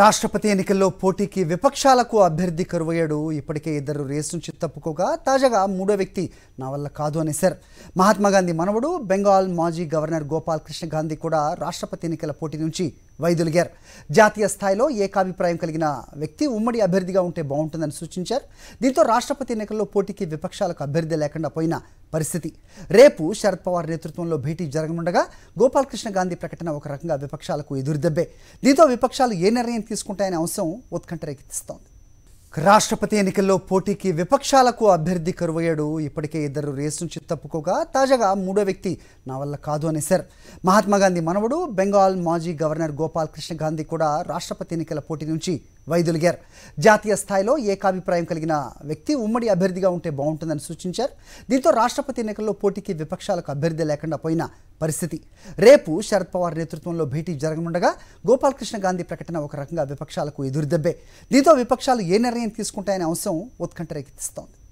రాష్ట్రపతి ఎన్నికల్లో పోటీకి విపక్షాలకు అభ్యర్థి కరువయ్యాడు ఇప్పటికే ఇద్దరు రేసు నుంచి తప్పుకోగా తాజాగా మూడో వ్యక్తి నా వల్ల కాదు అనేశారు మహాత్మాగాంధీ మనవడు బెంగాల్ మాజీ గవర్నర్ గోపాల్ కృష్ణ గాంధీ కూడా రాష్ట్రపతి ఎన్నికల పోటీ నుంచి వైదొలిగారు జాతీయ స్థాయిలో ఏకాభిప్రాయం కలిగిన వ్యక్తి ఉమ్మడి అభ్యర్థిగా ఉంటే బాగుంటుందని సూచించారు దీంతో రాష్ట్రపతి ఎన్నికల్లో పోటీకి విపక్షాలకు అభ్యర్థి లేకుండా పోయిన పరిస్థితి రేపు శరద్ పవార్ నేతృత్వంలో భేటీ జరగనుండగా గోపాలకృష్ణ గాంధీ ప్రకటన ఒక రకంగా విపక్షాలకు ఎదురుదెబ్బే దీంతో విపక్షాలు ఏ నిర్ణయం తీసుకుంటాయనే అంశం ఉత్కంఠ రేకెత్తిస్తోంది రాష్ట్రపతి ఎన్నికల్లో పోటీకి విపక్షాలకు అభ్యర్థి కరువయ్యాడు ఇప్పటికే ఇద్దరు రేసు నుంచి తప్పుకోగా తాజాగా మూడో వ్యక్తి నా వల్ల కాదు అనేశారు మహాత్మా గాంధీ మనవడు బెంగాల్ మాజీ గవర్నర్ గోపాల్ కృష్ణ గాంధీ కూడా రాష్ట్రపతి ఎన్నికల పోటీ నుంచి వైదొలిగారు జాతీయ స్థాయిలో ఏకాభిప్రాయం కలిగిన వ్యక్తి ఉమ్మడి అభ్యర్థిగా ఉంటే బాగుంటుందని సూచించారు దీంతో రాష్ట్రపతి ఎన్నికల్లో పోటీకి విపక్షాలకు అభ్యర్థి లేకుండా పోయిన పరిస్థితి రేపు శరద్ పవార్ నేతృత్వంలో భేటీ జరగనుండగా గోపాలకృష్ణ గాంధీ ప్రకటన ఒక రకంగా విపక్షాలకు ఎదురుదెబ్బే దీంతో విపక్షాలు ఏ నిర్ణయం తీసుకుంటాయనే అంశం ఉత్కంఠ రేకెత్తిస్తోంది